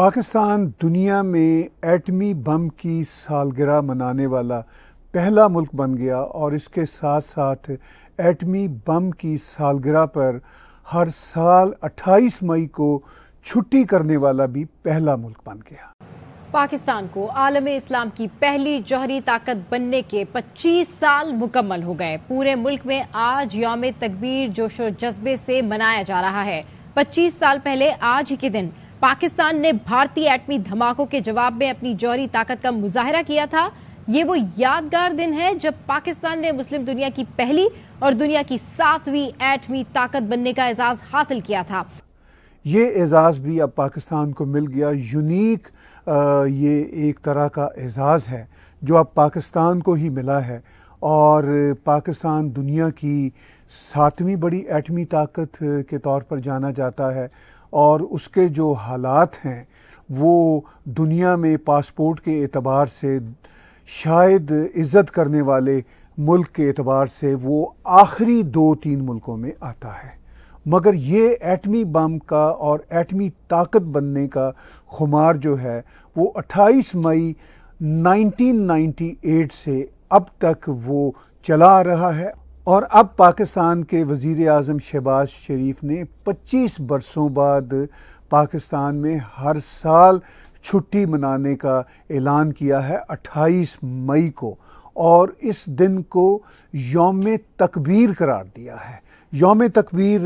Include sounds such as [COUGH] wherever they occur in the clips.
पाकिस्तान दुनिया में एटमी बम की सालगिरह मनाने वाला पहला मुल्क बन गया और इसके साथ साथ एटमी बम की सालगिरह पर हर साल 28 मई को छुट्टी करने वाला भी पहला मुल्क बन गया पाकिस्तान को आलम इस्लाम की पहली जौहरी ताकत बनने के 25 साल मुकम्मल हो गए पूरे मुल्क में आज योम तकबीर जोशो जज्बे से मनाया जा रहा है 25 साल पहले आज ही के दिन पाकिस्तान ने भारतीय एटमी धमाकों के जवाब में अपनी जौहरी ताकत का मुजाहरा किया था ये वो यादगार दिन है जब पाकिस्तान ने मुस्लिम दुनिया की पहली और दुनिया की सातवीं एटमी ताकत बनने का एजाज हासिल किया था ये एज़ाज़ भी अब पाकिस्तान को मिल गया यूनिक ये एक तरह का एज़ाज़ है जो अब पाकिस्तान को ही मिला है और पाकिस्तान दुनिया की सातवीं बड़ी एटमी ताकत के तौर पर जाना जाता है और उसके जो हालात हैं वो दुनिया में पासपोर्ट के एतबार से शायद इज़्ज़त करने वाले मुल्क के एतबार से वो आखिरी दो तीन मुल्कों में आता है मगर ये एटमी बम का और एटमी ताकत बनने का खुमार जो है वो 28 मई 1998 से अब तक वो चला आ रहा है और अब पाकिस्तान के वज़ी अजम शहबाज शरीफ ने 25 बरसों बाद पाकिस्तान में हर साल छुट्टी मनाने का ऐलान किया है 28 मई को और इस दिन को योम तकबीर करार दिया है योम तकबीर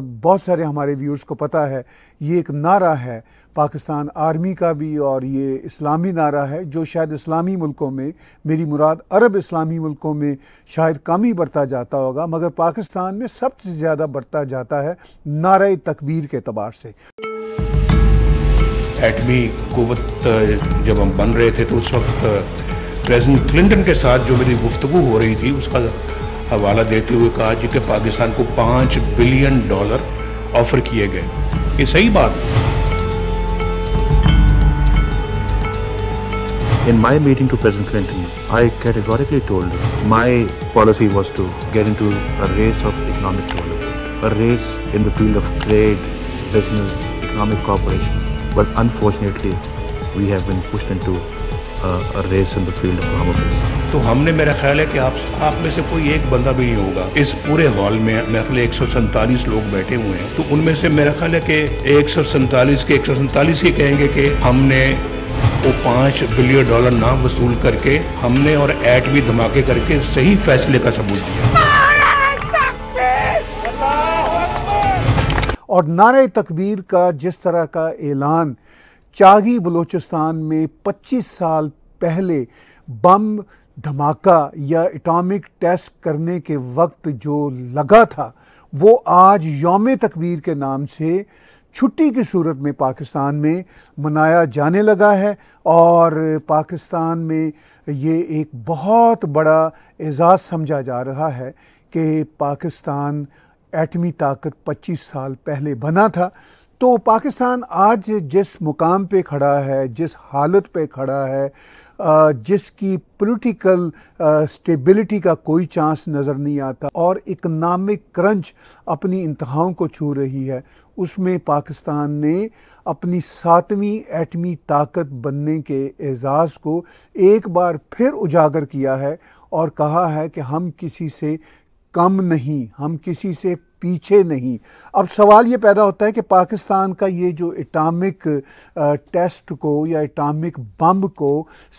बहुत सारे हमारे व्यूर्स को पता है ये एक नारा है पाकिस्तान आर्मी का भी और ये इस्लामी नारा है जो शायद इस्लामी मुल्कों में मेरी मुराद अरब इस्लामी मुल्कों में शायद कम ही बरता जाता होगा मगर पाकिस्तान में सबसे ज़्यादा बरता जाता है नारा तकबीर के अतबार से एटमी कुवत जब हम बन रहे थे तो उस वक्त प्रेसिडेंट क्लिंटन के साथ जो मेरी गुफ्तु हो रही थी उसका हवाला देते हुए कहा जी कि पाकिस्तान को पाँच बिलियन डॉलर ऑफर किए गए ये सही बात है In my meeting to President Clinton, I categorically told him my policy was to get into a race of economic development, a race in the field of trade, business, economic cooperation. but unfortunately we have been pushed into a, a race in the field of Muhammad तो हमने मेरा ख्याल है कि आप आप में से कोई एक बंदा भी नहीं होगा इस पूरे हॉल में मेरे ख्याल एक सौ सैंतालीस लोग बैठे हुए हैं तो उनमें से मेरा ख्याल है कि एक सौ सैंतालीस के एक सौ सैंतालीस ही कहेंगे कि हमने वो पाँच बिलियन डॉलर ना वसूल करके हमने और एट भी धमाके करके सही फैसले का सबूत दिया और नारे तकबीर का जिस तरह का ऐलान चागी बलूचिस्तान में 25 साल पहले बम धमाका या एटॉमिक टेस्ट करने के वक्त जो लगा था वो आज योम तकबीर के नाम से छुट्टी की सूरत में पाकिस्तान में मनाया जाने लगा है और पाकिस्तान में ये एक बहुत बड़ा एजाज़ समझा जा रहा है कि पाकिस्तान एटमी ताकत 25 साल पहले बना था तो पाकिस्तान आज जिस मुकाम पे खड़ा है जिस हालत पे खड़ा है जिसकी पॉलिटिकल स्टेबिलिटी का कोई चांस नज़र नहीं आता और इकनॉमिक क्रंच अपनी इंतहाओं को छू रही है उसमें पाकिस्तान ने अपनी सातवीं एटमी ताकत बनने के एज़ाज़ को एक बार फिर उजागर किया है और कहा है कि हम किसी से कम नहीं हम किसी से पीछे नहीं अब सवाल ये पैदा होता है कि पाकिस्तान का ये जो एटॉमिक टेस्ट को या एटॉमिक बम को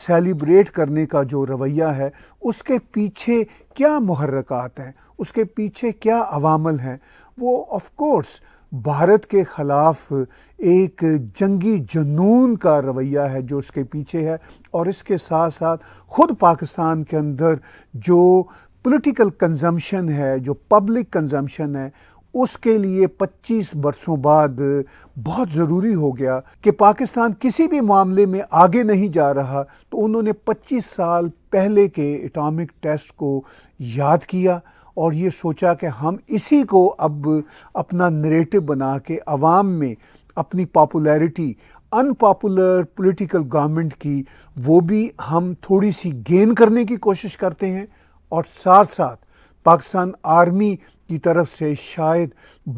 सेलिब्रेट करने का जो रवैया है उसके पीछे क्या महरक़ात हैं उसके पीछे क्या अवामल हैं वो ऑफ कोर्स भारत के ख़िलाफ़ एक जंगी जनून का रवैया है जो उसके पीछे है और इसके साथ साथ ख़ुद पाकिस्तान के अंदर जो पॉलिटिकल कंजम्पशन है जो पब्लिक कंजम्पशन है उसके लिए 25 बरसों बाद बहुत ज़रूरी हो गया कि पाकिस्तान किसी भी मामले में आगे नहीं जा रहा तो उन्होंने 25 साल पहले के एटॉमिक टेस्ट को याद किया और ये सोचा कि हम इसी को अब अपना नरेटिव बना के अवाम में अपनी पॉपुलैरिटी अनपॉपुलर पॉलिटिकल गवर्नमेंट की वो भी हम थोड़ी सी गेन करने की कोशिश करते हैं और साथ साथ पाकिस्तान आर्मी की तरफ से शायद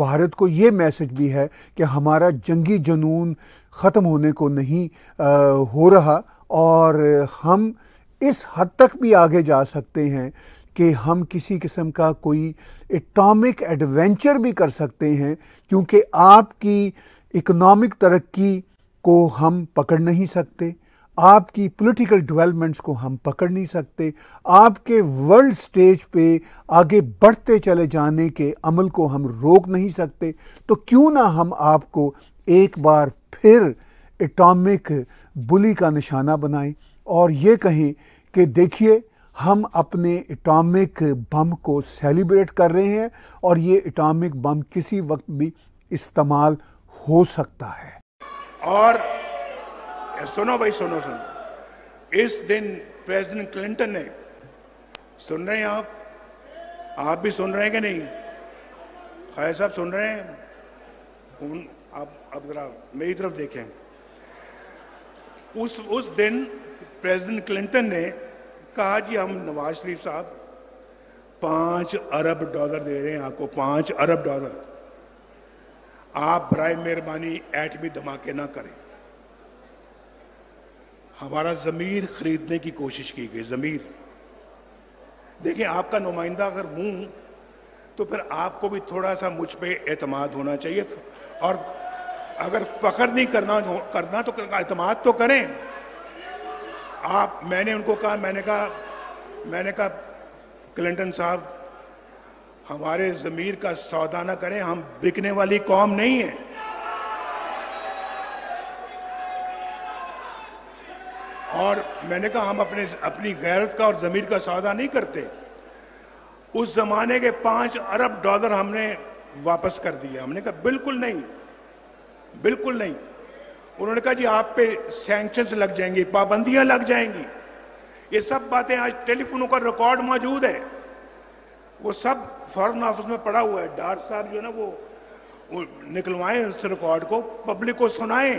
भारत को ये मैसेज भी है कि हमारा जंगी जनून ख़त्म होने को नहीं आ, हो रहा और हम इस हद तक भी आगे जा सकते हैं कि हम किसी किस्म का कोई एटॉमिक एडवेंचर भी कर सकते हैं क्योंकि आपकी इकनॉमिक तरक्की को हम पकड़ नहीं सकते आपकी पॉलिटिकल डेवलपमेंट्स को हम पकड़ नहीं सकते आपके वर्ल्ड स्टेज पे आगे बढ़ते चले जाने के अमल को हम रोक नहीं सकते तो क्यों ना हम आपको एक बार फिर एटॉमिक बुली का निशाना बनाएं और ये कहें कि देखिए हम अपने एटॉमिक बम को सेलिब्रेट कर रहे हैं और ये एटॉमिक बम किसी वक्त भी इस्तेमाल हो सकता है और सुनो भाई सुनो सुनो इस दिन प्रेसिडेंट क्लिंटन ने सुन रहे हैं आप आप भी सुन रहे हैं कि नहीं खाया साहब सुन रहे हैं उन आप अब जरा मेरी तरफ देखें उस उस दिन प्रेसिडेंट क्लिंटन ने कहा जी हम नवाज शरीफ साहब पांच अरब डॉलर दे रहे हैं आपको पांच अरब डॉलर आप बर मेहरबानी एटमी धमाके ना करें हमारा ज़मीर खरीदने की कोशिश की गई ज़मीर देखिए आपका नुमाइंदा अगर हूं तो फिर आपको भी थोड़ा सा मुझ पर एतमाद होना चाहिए और अगर फ़ख्र नहीं करना करना तो अतमाद तो करें आप मैंने उनको कहा मैंने कहा मैंने कहा क्लिंटन साहब हमारे ज़मीर का सौदा ना करें हम बिकने वाली कौम नहीं है और मैंने कहा हम अपने अपनी गैरत का और ज़मीर का सौदा नहीं करते उस ज़माने के पाँच अरब डॉलर हमने वापस कर दिया हमने कहा बिल्कुल नहीं बिल्कुल नहीं उन्होंने कहा जी आप पे सेंक्शन लग जाएंगे पाबंदियां लग जाएंगी ये सब बातें आज टेलीफोनों का रिकॉर्ड मौजूद है वो सब फॉरन ऑफिस में पड़ा हुआ है डार साहब जो है ना वो निकलवाएं उस रिकॉर्ड को पब्लिक को सुनाएं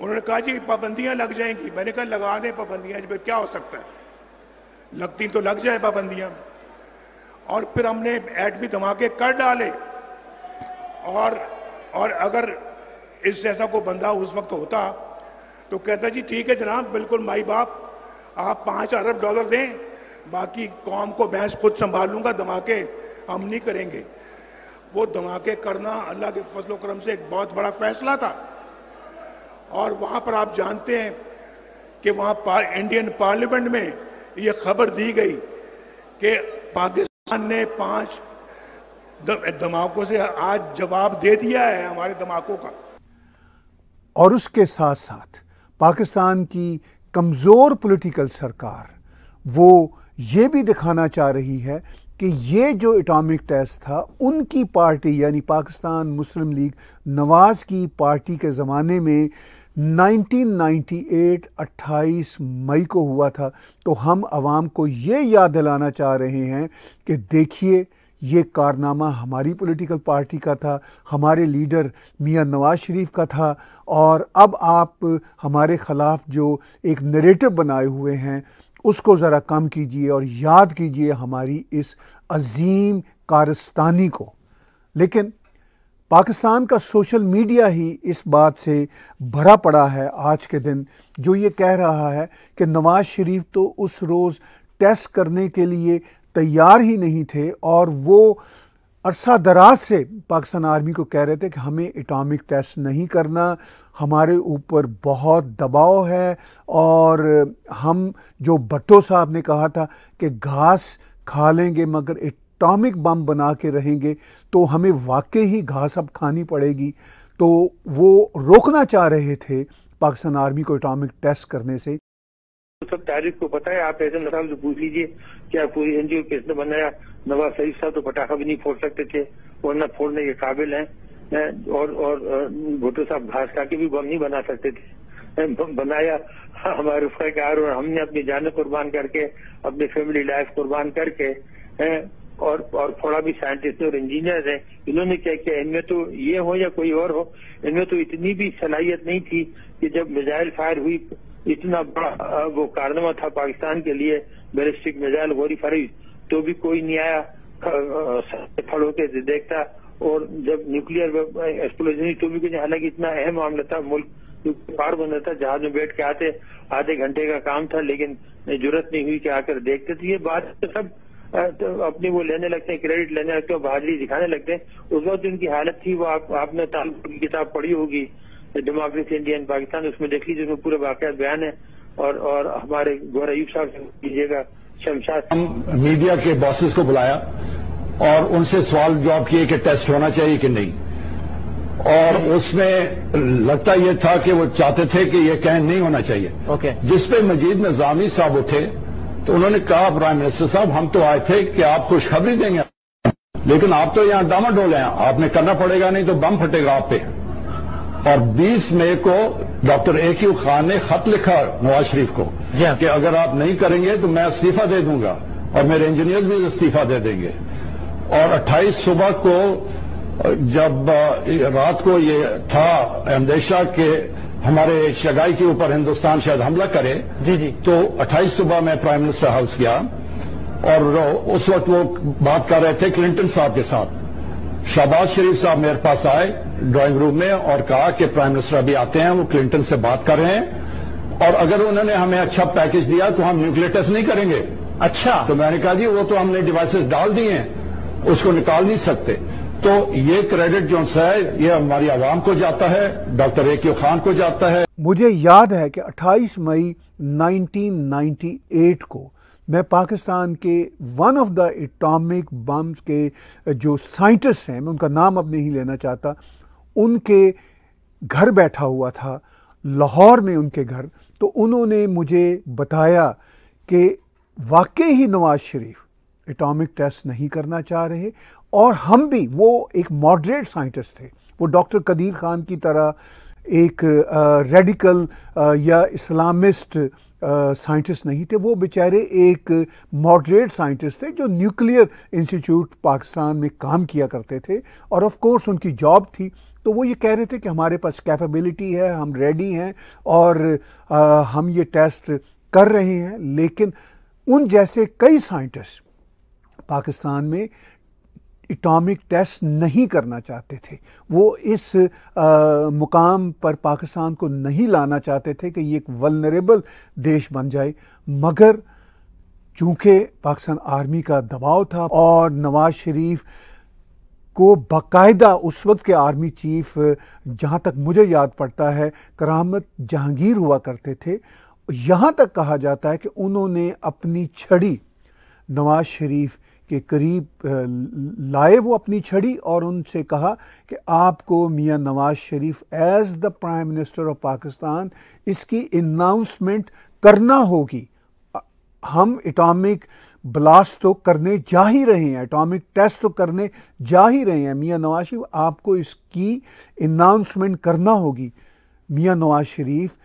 उन्होंने कहा जी पाबंदियाँ लग जाएंगी मैंने कहा लगा दें पाबंदियाँ जब क्या हो सकता है लगती तो लग जाए पाबंदियां और फिर हमने एटमी धमाके कर डाले और और अगर इस जैसा को बंदा उस वक्त होता तो कहता जी ठीक है जनाब बिल्कुल माई बाप आप पाँच अरब डॉलर दें बाकी कौम को बहस खुद संभाल लूँगा धमाके हम नहीं करेंगे वो धमाके करना अल्लाह के फजलो से एक बहुत बड़ा फैसला था और वहाँ पर आप जानते हैं कि वहाँ पार, इंडियन पार्लियामेंट में ये खबर दी गई कि पाकिस्तान ने पांच धमाकों से आज जवाब दे दिया है हमारे धमाकों का और उसके साथ साथ पाकिस्तान की कमज़ोर पॉलिटिकल सरकार वो ये भी दिखाना चाह रही है कि ये जो एटॉमिक टेस्ट था उनकी पार्टी यानी पाकिस्तान मुस्लिम लीग नवाज़ की पार्टी के ज़माने में 1998 28 मई को हुआ था तो हम आवाम को ये याद दिलाना चाह रहे हैं कि देखिए ये कारनामा हमारी पॉलिटिकल पार्टी का था हमारे लीडर मियां नवाज शरीफ का था और अब आप हमारे ख़िलाफ़ जो एक नरेटिव बनाए हुए हैं उसको ज़रा कम कीजिए और याद कीजिए हमारी इस अजीम कारस्तानी को लेकिन पाकिस्तान का सोशल मीडिया ही इस बात से भरा पड़ा है आज के दिन जो ये कह रहा है कि नवाज शरीफ तो उस रोज़ टेस्ट करने के लिए तैयार ही नहीं थे और वो अरसा दराज से पाकिस्तान आर्मी को कह रहे थे कि हमें एटॉमिक टेस्ट नहीं करना हमारे ऊपर बहुत दबाव है और हम जो भट्टो साहब ने कहा था कि घास खा लेंगे मगर एटॉमिक बम बना के रहेंगे तो हमें वाकई ही घास अब खानी पड़ेगी तो वो रोकना चाह रहे थे पाकिस्तान आर्मी को एटॉमिक टेस्ट करने से तो सब तारीख को पता है आप ऐसे साहब से पूछ लीजिए क्या कोई एनजीओ किसने बनाया नवाज शरीफ साहब तो पटाखा भी नहीं फोड़ सकते थे वरना फोड़ने के काबिल हैं और और भुट्टो साहब घास खा के भी बम नहीं बना सकते थे बनाया हमारे फैकार और हमने अपनी जान कुर्बान करके अपनी फैमिली लाइफ कुर्बान करके और और थोड़ा भी साइंटिस्ट और इंजीनियर हैं इन्होंने क्या किया इनमें तो ये हो या कोई और हो इनमें तो इतनी भी सलाहियत नहीं थी कि जब मिजाइल फायर हुई इतना बड़ा वो कारनामा था पाकिस्तान के लिए बैलिस्टिक मिजाइल गोरी फरीज तो भी कोई नहीं आया फल होकर देखता और जब न्यूक्लियर एक्सप्लोजन तो भी कुछ हालांकि इतना अहम मामला था मुल्क पार रहा था जहाज में बैठ के आते आधे घंटे का काम था लेकिन जरूरत नहीं हुई कि आकर देखते थे ये बात तो सब तो अपनी वो लेने लगते हैं क्रेडिट लेने लगते हैं बहादुरी दिखाने लगते हैं उस वक्त उनकी हालत थी वो आप, आपने किताब पढ़ी होगी डेमोक्रेसी इंडिया एंड पाकिस्तान उसमें देख लीजिए उसमें पूरे वाकत बयान है और और हमारे गौर अयूब साहब से कीजिएगा शमशाद हम मीडिया के बॉसेस को बुलाया और उनसे सवाल जवाब किए कि टेस्ट होना चाहिए कि नहीं और उसमें लगता यह था कि वो चाहते थे कि यह कहन नहीं होना चाहिए okay. जिसपे मजीद नजामी साहब उठे तो उन्होंने कहा प्राइम मिनिस्टर साहब हम तो आए थे कि आप खुशखबरी देंगे लेकिन आप तो यहां डामा डोले हैं आपने करना पड़ेगा नहीं तो बम फटेगा आप पे और 20 मई को डॉक्टर ए क्यू खान ने खत लिखा नवाज शरीफ को हाँ। कि अगर आप नहीं करेंगे तो मैं इस्तीफा दे दूंगा और मेरे इंजीनियर्स भी इस्तीफा दे देंगे और 28 सुबह को जब रात को ये था अंदेशा के हमारे शगाई के ऊपर हिंदुस्तान शायद हमला करे जी जी तो 28 सुबह मैं प्राइम मिनिस्टर हाउस गया और उस वक्त वो बात कर रहे थे क्लिंटन साहब के साथ शहबाज शरीफ साहब मेरे पास आए ड्राइंग रूम में और कहा कि प्राइम मिनिस्टर अभी आते हैं वो क्लिंटन से बात कर रहे हैं और अगर उन्होंने हमें अच्छा पैकेज दिया तो हम न्यूक्लियर टेस्ट नहीं करेंगे अच्छा तो मैंने कहा जी वो तो हमने डिवाइसेस डाल दिए हैं उसको निकाल नहीं सकते तो ये क्रेडिट जो है ये हमारी आवाम को जाता है डॉक्टर ए के खान को जाता है मुझे याद है कि 28 मई 1998 को मैं पाकिस्तान के one of the atomic bomb के जो साइंटिस्ट हैं मैं उनका नाम अब नहीं लेना चाहता उनके घर बैठा हुआ था लाहौर में उनके घर तो उन्होंने मुझे बताया कि वाकई ही नवाज शरीफ एटॉमिक टेस्ट नहीं करना चाह रहे और हम भी वो एक मॉडरेट साइंटिस्ट थे वो डॉक्टर कदीर खान की तरह एक रेडिकल या इस्लामिस्ट साइंटिस्ट नहीं थे वो बेचारे एक मॉडरेट साइंटिस्ट थे जो न्यूक्लियर इंस्टीट्यूट पाकिस्तान में काम किया करते थे और ऑफ कोर्स उनकी जॉब थी तो वो ये कह रहे थे कि हमारे पास कैपेबिलिटी है हम रेडी हैं और आ, हम ये टेस्ट कर रहे हैं लेकिन उन जैसे कई साइंटिस्ट पाकिस्तान में इटामिक टेस्ट नहीं करना चाहते थे वो इस आ, मुकाम पर पाकिस्तान को नहीं लाना चाहते थे कि ये एक वलनरेबल देश बन जाए मगर चूँकि पाकिस्तान आर्मी का दबाव था और नवाज शरीफ को बाकायदा उस वक्त के आर्मी चीफ जहाँ तक मुझे याद पड़ता है करामत जहांगीर हुआ करते थे यहाँ तक कहा जाता है कि उन्होंने अपनी छड़ी नवाज शरीफ के करीब लाए वो अपनी छड़ी और उनसे कहा कि आपको मियां Nawaz Sharif as the prime minister of Pakistan इसकी अनाउंसमेंट करना होगी हम एटॉमिक ब्लास्ट तो करने जा ही रहे हैं एटॉमिक टेस्ट तो करने जा ही रहे हैं मियां नवाज शरीफ आपको इसकी अनाउंसमेंट करना होगी मियां नवाज शरीफ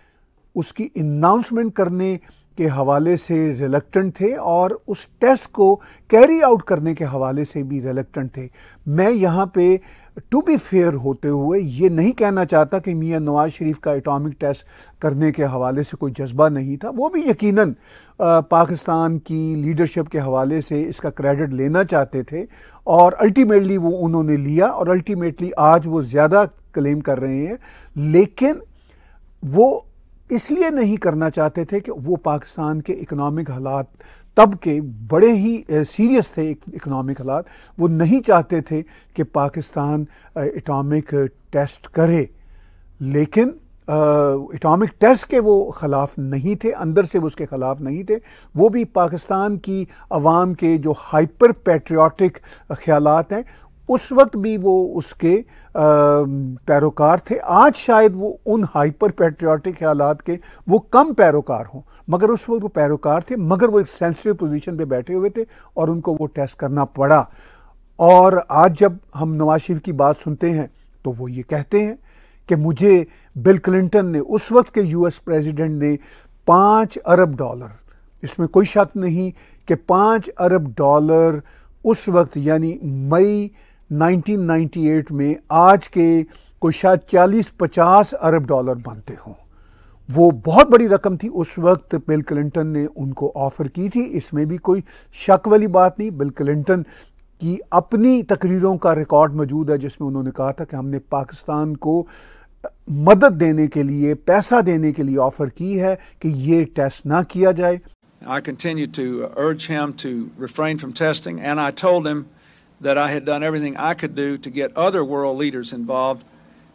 उसकी अनाउंसमेंट करने के हवाले से रिलेक्टेंट थे और उस टेस्ट को कैरी आउट करने के हवाले से भी रिलेक्टेंट थे मैं यहाँ पे टू बी फेयर होते हुए ये नहीं कहना चाहता कि मियाँ नवाज शरीफ का एटॉमिक टेस्ट करने के हवाले से कोई जज्बा नहीं था वो भी यकीनन पाकिस्तान की लीडरशिप के हवाले से इसका क्रेडिट लेना चाहते थे और अल्टीमेटली वो उन्होंने लिया और अल्टीमेटली आज वो ज़्यादा क्लेम कर रहे हैं लेकिन वो इसलिए नहीं करना चाहते थे कि वो पाकिस्तान के इकोनॉमिक हालात तब के बड़े ही सीरियस थे इकोनॉमिक हालात वो नहीं चाहते थे कि पाकिस्तान एटॉमिक टेस्ट करे लेकिन एटॉमिक टेस्ट के वो ख़िलाफ़ नहीं थे अंदर से वो उसके ख़िलाफ़ नहीं थे वो भी पाकिस्तान की आवाम के जो हाइपर पेट्रियाटिक ख्याल हैं उस वक्त भी वो उसके पैरोकार थे आज शायद वो उन हाइपर पेट्रियाटिक ख्याल के वो कम पैरोकार हों मगर उस वक्त वो पैरोकार थे मगर वो एक सेंसिटिव पोजीशन पे बैठे हुए थे और उनको वो टेस्ट करना पड़ा और आज जब हम नवाज शरीफ की बात सुनते हैं तो वो ये कहते हैं कि मुझे बिल क्लिंटन ने उस वक्त के यूएस प्रेसिडेंट ने पाँच अरब डॉलर इसमें कोई शक नहीं कि पाँच अरब डॉलर उस वक्त यानी मई 1998 में आज के कोई शायद चालीस पचास अरब डॉलर बनते हों वो बहुत बड़ी रकम थी उस वक्त बिल क्लिंटन ने उनको ऑफ़र की थी इसमें भी कोई शक वाली बात नहीं बिल क्लिंटन की अपनी तकरीरों का रिकॉर्ड मौजूद है जिसमें उन्होंने कहा था कि हमने पाकिस्तान को मदद देने के लिए पैसा देने के लिए ऑफ़र की है कि ये टेस्ट ना किया जाए I continued to urge him to refrain from testing, and I told him that I had done everything I could do to get other world leaders involved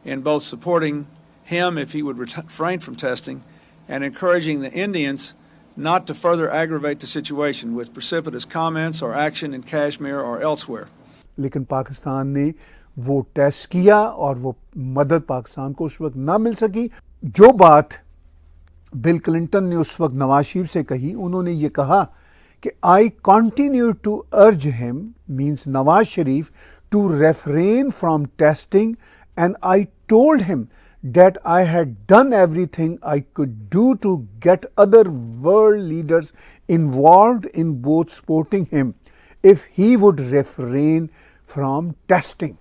in both supporting him if he would refrain from testing and encouraging the Indians not to further aggravate the situation with precipitous comments or action in Kashmir or elsewhere. लेकिन पाकिस्तान ने वो test किया और वो मदद पाकिस्तान को उस वक्त ना मिल सकी जो बात बिल क्लिंटन ने उस वक्त नवाज शरीफ से कही उन्होंने ये कि I continue to urge him means Nawaz Sharif to refrain from testing and I told him that I had done everything I could do to get other world leaders involved in both supporting him if he would refrain from testing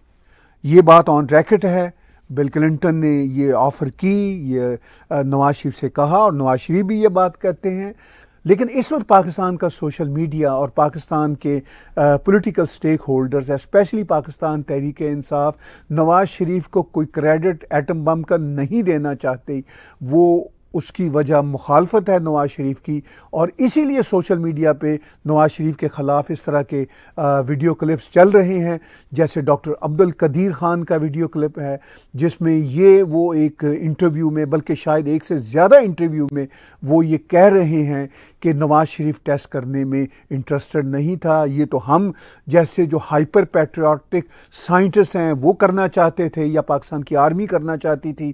ये बात on record है Bill Clinton ने ये offer की ये Nawaz uh, शरीफ से कहा और नवाज शरीफ भी ये बात करते हैं लेकिन इस वक्त पाकिस्तान का सोशल मीडिया और पाकिस्तान के political stakeholders specially Pakistan Tehreek Insaf Nawaz Sharif को कोई क्रेडिट एटम बम का नहीं देना चाहते वो उसकी वजह मुखालफत है नवाज़ शरीफ की और इसीलिए सोशल मीडिया पे नवाज़ शरीफ के ख़िलाफ़ इस तरह के वीडियो क्लिप्स चल रहे हैं जैसे डॉक्टर अब्दुल कदीर ख़ान का वीडियो क्लिप है जिसमें ये वो एक इंटरव्यू में बल्कि शायद एक से ज़्यादा इंटरव्यू में वो ये कह रहे हैं कि नवाज़ शरीफ टेस्ट करने में इंटरेस्टेड नहीं था ये तो हम जैसे जो हाइपर पैट्रियाटिक साइंटिस्ट हैं वो करना चाहते थे या पाकिस्तान की आर्मी करना चाहती थी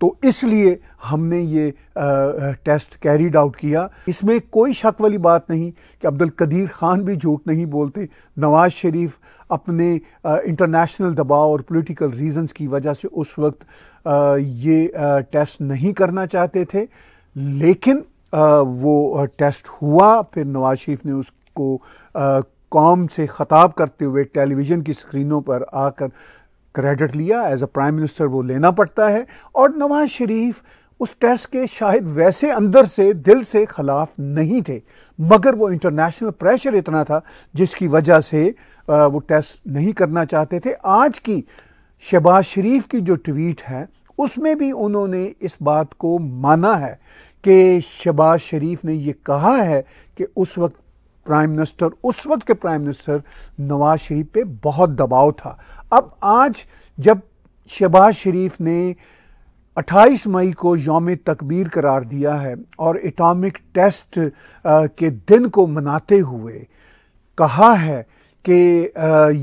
तो इसलिए हमने ये आ, टेस्ट कैरीड आउट किया इसमें कोई शक वाली बात नहीं कि अब्दुल कदीर खान भी झूठ नहीं बोलते नवाज शरीफ अपने आ, इंटरनेशनल दबाव और पॉलिटिकल रीजंस की वजह से उस वक्त आ, ये आ, टेस्ट नहीं करना चाहते थे लेकिन आ, वो टेस्ट हुआ फिर नवाज शरीफ ने उसको आ, कौम से ख़ताब करते हुए टेलीविज़न की स्क्रीनों पर आकर क्रेडिट लिया एज अ प्राइम मिनिस्टर वो लेना पड़ता है और नवाज शरीफ उस टेस्ट के शायद वैसे अंदर से दिल से खिलाफ नहीं थे मगर वो इंटरनेशनल प्रेशर इतना था जिसकी वजह से वो टेस्ट नहीं करना चाहते थे आज की शहबाज शरीफ की जो ट्वीट है उसमें भी उन्होंने इस बात को माना है कि शहबाज शरीफ ने ये कहा है कि उस वक्त प्राइम मिनिस्टर उस वक्त के प्राइम मिनिस्टर नवाज शरीफ पे बहुत दबाव था अब आज जब शहबाज शरीफ ने 28 मई को योम तकबीर करार दिया है और एटॉमिक टेस्ट के दिन को मनाते हुए कहा है कि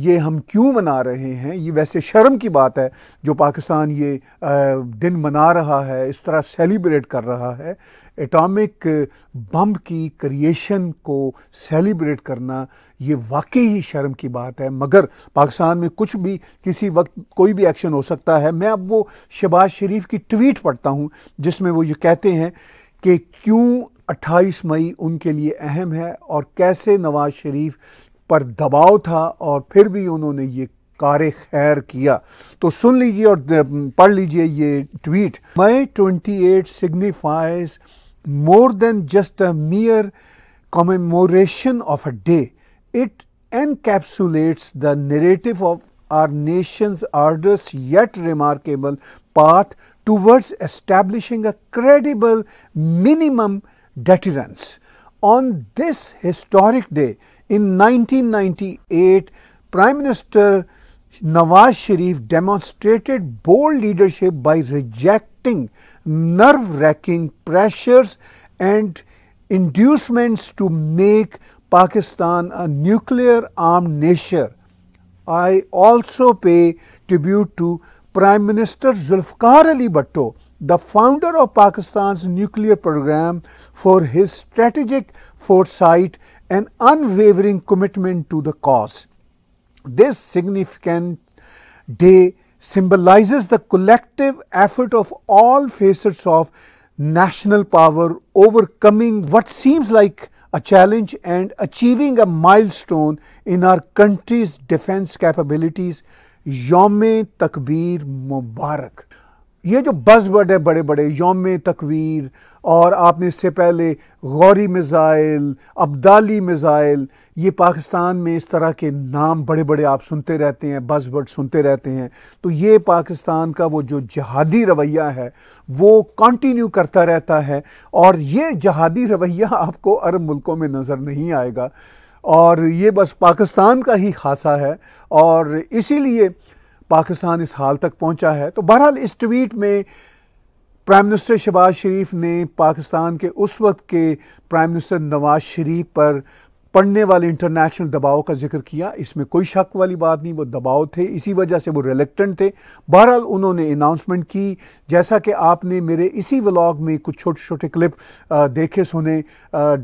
ये हम क्यों मना रहे हैं ये वैसे शर्म की बात है जो पाकिस्तान ये दिन मना रहा है इस तरह सेलिब्रेट कर रहा है एटॉमिक बम की क्रिएशन को सेलिब्रेट करना ये वाकई ही शर्म की बात है मगर पाकिस्तान में कुछ भी किसी वक्त कोई भी एक्शन हो सकता है मैं अब वो शबाज शरीफ की ट्वीट पढ़ता हूँ जिसमें वो ये कहते हैं कि क्यों 28 मई उनके लिए अहम है और कैसे नवाज शरीफ पर दबाव था और फिर भी उन्होंने ये कार खैर किया तो सुन लीजिए और पढ़ लीजिए ये tweet May twenty eight signifies more than just a mere commemoration of a day it an encapsulates the narrative of our nation arduous yet remarkable path towards establishing a credible minimum deterrence on this historic day in 1998, Prime Minister Nawaz Sharif demonstrated bold leadership by rejecting nerve wracking pressures and inducements to make Pakistan a nuclear armed nation. I also pay tribute to Prime Minister Zulfikar Ali Bhutto the founder of Pakistan's nuclear program for his strategic foresight and unwavering commitment to the cause. This significant day symbolizes the collective effort of all facets of national power overcoming what seems like a challenge and achieving a milestone in our country's defense capabilities. Yom Takbir Mubarak. ये जो buzz word है बड़े बड़े योम तकवीर और आपने इससे पहले गौरी मिज़ाइल अब्दाली मिज़ाइल ये पाकिस्तान में इस तरह के नाम बड़े बड़े आप सुनते रहते हैं बज़ वर्ड सुनते रहते हैं तो ये पाकिस्तान का वो जो जहादी रवैया है वो कंटिन्यू करता रहता है और ये जहादी रवैया आपको अरब मुल्कों में नज़र नहीं आएगा और ये बस पाकिस्तान का ही खासा है और इसीलिए पाकिस्तान इस हाल तक पहुंचा है तो बहरहाल इस ट्वीट में प्राइम मिनिस्टर शहबाज शरीफ ने पाकिस्तान के उस वक्त के प्राइम मिनिस्टर नवाज शरीफ पर पढ़ने वाले इंटरनेशनल दबाव का जिक्र किया इसमें कोई शक वाली बात नहीं वो दबाव थे इसी वजह से वो रिलेक्टेंट थे बहरहाल उन्होंने अनाउंसमेंट की जैसा कि आपने मेरे इसी व्लॉग में कुछ छोटे छोटे क्लिप देखे सुने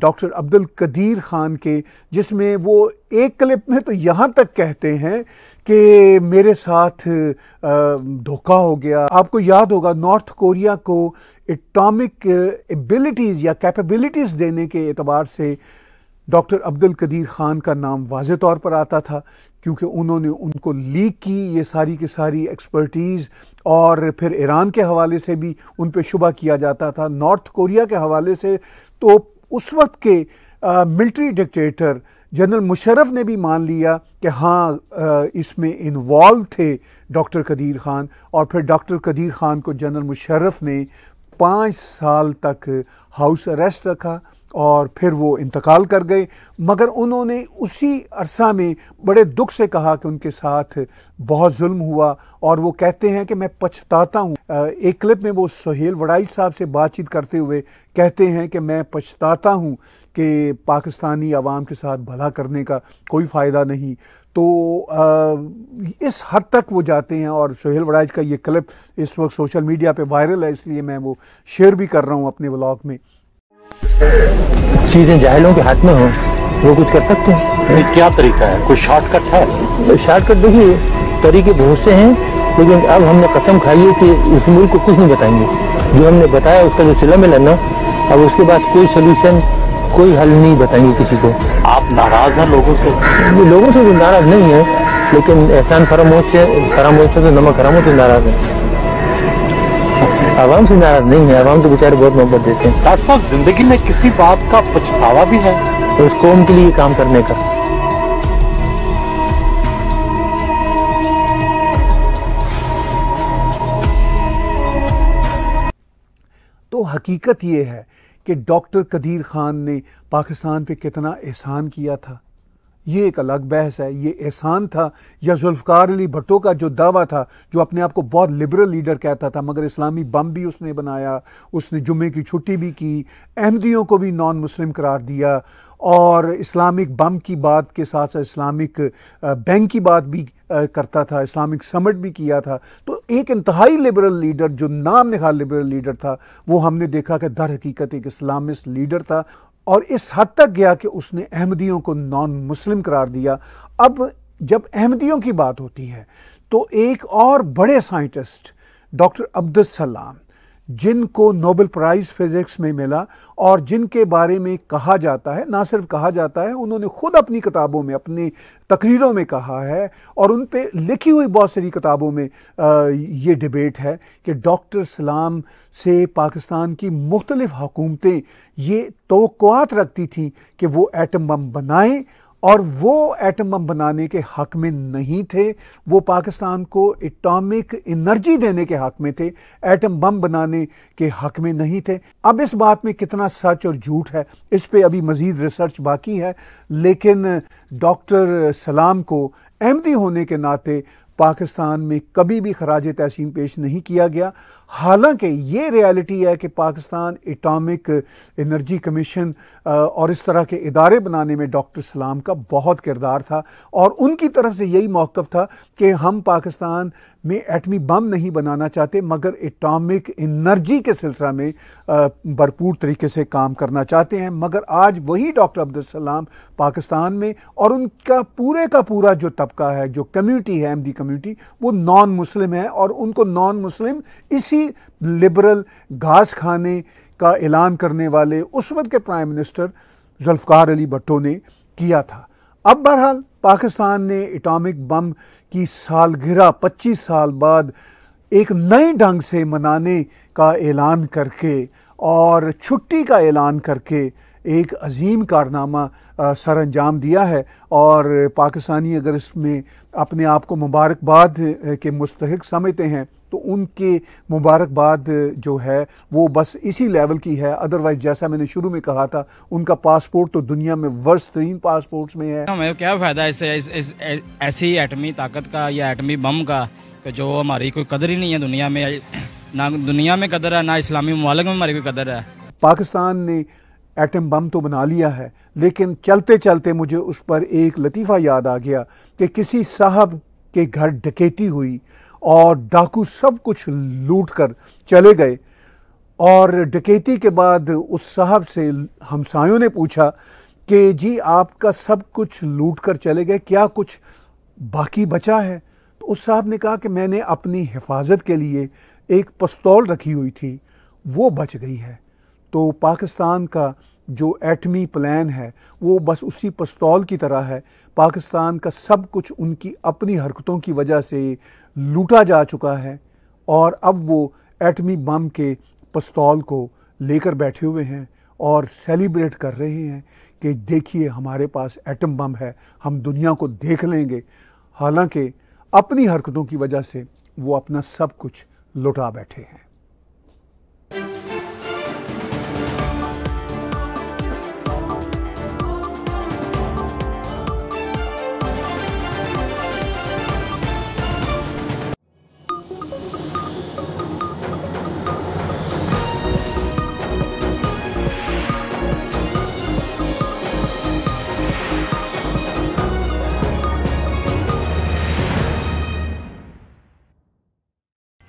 डॉक्टर अब्दुल कदीर ख़ान के जिसमें वो एक क्लिप में तो यहाँ तक कहते हैं कि मेरे साथ धोखा हो गया आपको याद होगा नॉर्थ कोरिया को एटॉमिक एबिलिटीज़ या कैपेबिलिटीज़ देने के एतबार से डॉक्टर अब्दुल कदीर ख़ान का नाम वाज तौर पर आता था क्योंकि उन्होंने उनको लीक की ये सारी की सारी एक्सपर्टीज़ और फिर ईरान के हवाले से भी उन पर शुबा किया जाता था नॉर्थ कोरिया के हवाले से तो उस वक्त के मिल्ट्री डिक्टेटर जनरल मुशरफ ने भी मान लिया कि हाँ इसमें इन्वॉल्व थे डॉक्टर कदीर ख़ान और फिर डॉक्टर कदीर ख़ान को जनरल मुशरफ ने पाँच साल तक हाउस अरेस्ट रखा और फिर वो इंतकाल कर गए मगर उन्होंने उसी अरसा में बड़े दुख से कहा कि उनके साथ बहुत जुल्म हुआ और वो कहते हैं कि मैं पछताता हूँ एक क्लिप में वो सोहेल वड़ाई साहब से बातचीत करते हुए कहते हैं कि मैं पछताता हूँ कि पाकिस्तानी आवाम के साथ भला करने का कोई फ़ायदा नहीं तो आ, इस हद तक वो जाते हैं और सोहेल वड़ाइज का ये क्लिप इस वक्त सोशल मीडिया पे वायरल है इसलिए मैं वो शेयर भी कर रहा हूँ अपने ब्लॉग में चीजें जाहिलों के हाथ में हो वो कुछ कर सकते हैं क्या तरीका है कोई शॉर्टकट है तो शॉर्टकट देखिए तरीके बहुत से हैं लेकिन अब हमने कसम खाई है कि इस मुल्क को कुछ नहीं बताएंगे जो हमने बताया उसका जो सिला मिला ना अब उसके बाद कोई सोल्यूशन कोई हल नहीं बताएंगे किसी को आप नाराज हैं लोगों से लोगों से भी नाराज नहीं है लेकिन एहसान फरामोश से फरामोश से तो नमक हराम से नाराज है आवाम से नाराज नहीं है आवाम तो बेचारे बहुत मोहब्बत देते हैं डॉक्टर साहब जिंदगी में किसी बात का पछतावा भी है तो इस कौम के लिए काम करने का तो हकीकत यह है कि डॉक्टर कदीर ख़ान ने पाकिस्तान पे कितना एहसान किया था ये एक अलग बहस है ये एहसान था या जुल्फकार अली भट्टो का जो दावा था जो अपने आप को बहुत लिबरल लीडर कहता था मगर इस्लामी बम भी उसने बनाया उसने जुमे की छुट्टी भी की अहमदियों को भी नॉन मुस्लिम करार दिया और इस्लामिक बम की बात के साथ साथ इस्लामिक बैंक की बात भी करता था इस्लामिक समट भी किया था तो एक इंतहाई लिबरल लीडर जो नाम निहाल लिबरल लीडर था वो हमने देखा कि दर हकीकत एक इस्लामिस्ट लीडर था और इस हद तक गया कि उसने अहमदियों को नॉन मुस्लिम करार दिया अब जब अहमदियों की बात होती है तो एक और बड़े साइंटिस्ट डॉक्टर अब्दुल सलाम जिनको नोबेल प्राइज़ फिज़िक्स में मिला और जिनके बारे में कहा जाता है ना सिर्फ कहा जाता है उन्होंने खुद अपनी किताबों में अपनी तकरीरों में कहा है और उन पर लिखी हुई बहुत सारी किताबों में आ, ये डिबेट है कि डॉक्टर सलाम से पाकिस्तान की मुख्तलिफ़ हकूमतें ये तो रखती थी कि वो एटम बम बनाएं और वो एटम बम बनाने के हक में नहीं थे वो पाकिस्तान को एटॉमिक एनर्जी देने के हक में थे एटम बम बनाने के हक में नहीं थे अब इस बात में कितना सच और झूठ है इस पे अभी मज़ीद रिसर्च बाकी है लेकिन डॉक्टर सलाम को अहमदी होने के नाते पाकिस्तान में कभी भी खराज तहसीम पेश नहीं किया गया हालांकि ये रियलिटी है कि पाकिस्तान एटॉमिक एनर्जी कमीशन और इस तरह के इदारे बनाने में डॉक्टर सलाम का बहुत किरदार था और उनकी तरफ से यही मौक़ था कि हम पाकिस्तान में एटमी बम नहीं बनाना चाहते मगर एटॉमिक एनर्जी के सिलसिला में भरपूर तरीके से काम करना चाहते हैं मगर आज वही डॉक्टर अब्दुलसलाम पाकिस्तान में और उनका पूरे का पूरा जो तबका है जो कम्यूनिटी है एम डी कम्युनिटी वो नॉन मुस्लिम है और उनको नॉन मुस्लिम इसी लिबरल घास खाने का ऐलान करने वाले उस वक्त के प्राइम मिनिस्टर जुल्फ़ार अली भट्टो ने किया था अब बहरहाल पाकिस्तान ने इटामिक बम की सालगिरह 25 साल बाद एक नए ढंग से मनाने का ऐलान करके और छुट्टी का ऐलान करके एक अजीम कारनामा सर अंजाम दिया है और पाकिस्तानी अगर इसमें अपने आप को मुबारकबाद के मुस्तक समझते हैं तो उनके मुबारकबाद जो है वो बस इसी लेवल की है अदरवाइज जैसा मैंने शुरू में कहा था उनका पासपोर्ट तो दुनिया में वर्ष तरीन पासपोर्ट्स में है हमें क्या फ़ायदा इससे इस, इस, ऐसी एटमी ताकत का या एटमी बम का कि जो हमारी कोई कदर ही नहीं है दुनिया में [CLEARS THROAT] ना दुनिया में कदर है ना इस्लामी ममालिक में हमारी कोई कदर है पाकिस्तान ने एटम बम तो बना लिया है लेकिन चलते चलते मुझे उस पर एक लतीफ़ा याद आ गया कि किसी साहब के घर डकैती हुई और डाकू सब कुछ लूट कर चले गए और डकैती के बाद उस साहब से हमसायों ने पूछा कि जी आपका सब कुछ लूट कर चले गए क्या कुछ बाकी बचा है तो उस साहब ने कहा कि मैंने अपनी हिफाजत के लिए एक पस्तौल रखी हुई थी वो बच गई है तो पाकिस्तान का जो एटमी प्लान है वो बस उसी पस्तौल की तरह है पाकिस्तान का सब कुछ उनकी अपनी हरकतों की वजह से लूटा जा चुका है और अब वो एटमी बम के पस्तौल को लेकर बैठे हुए हैं और सेलिब्रेट कर रहे हैं कि देखिए हमारे पास एटम बम है हम दुनिया को देख लेंगे हालांकि अपनी हरकतों की वजह से वो अपना सब कुछ लुटा बैठे हैं